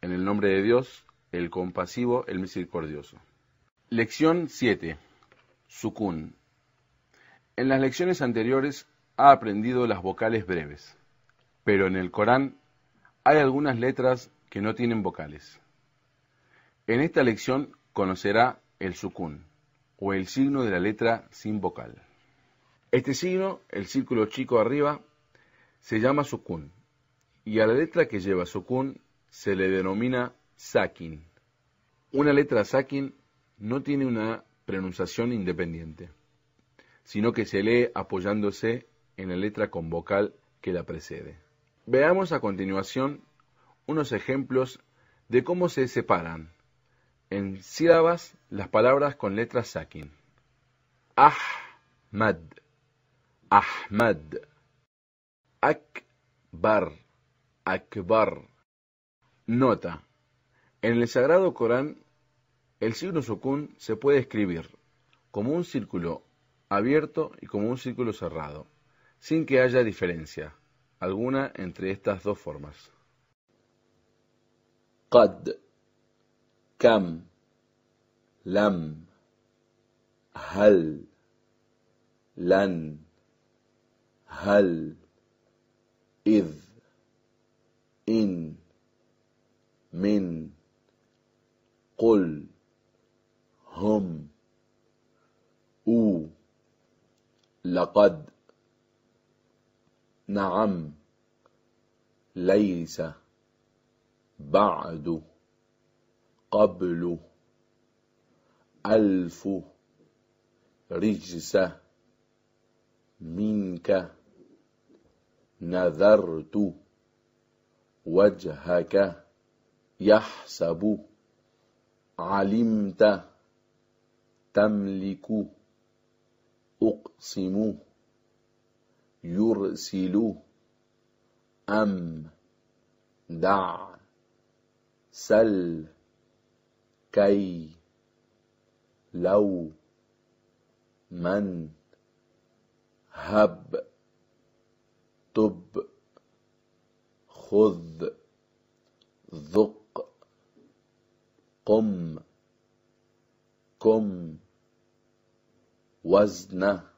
En el nombre de Dios, el compasivo, el misericordioso. Lección 7. Sukun. En las lecciones anteriores ha aprendido las vocales breves, pero en el Corán hay algunas letras que no tienen vocales. En esta lección conocerá el sukun, o el signo de la letra sin vocal. Este signo, el círculo chico arriba, se llama sukun y a la letra que lleva sukun se le denomina sakin. Una letra sakin no tiene una pronunciación independiente, sino que se lee apoyándose en la letra con vocal que la precede. Veamos a continuación unos ejemplos de cómo se separan en sílabas las palabras con letra sakin. Ahmad, Ahmad, Akbar. Akbar. Nota. En el Sagrado Corán, el signo sukun se puede escribir como un círculo abierto y como un círculo cerrado, sin que haya diferencia alguna entre estas dos formas. Qad, Kam, Lam, Hal, Lan, Hal, Id. إن من قل هم أو لقد نعم ليس بعد قبل ألف رجس منك نذرت وجهك يحسب علمت تملك أقسم يرسل أم دع سل كي لو من هب تب خذ ذق قم كم وزنه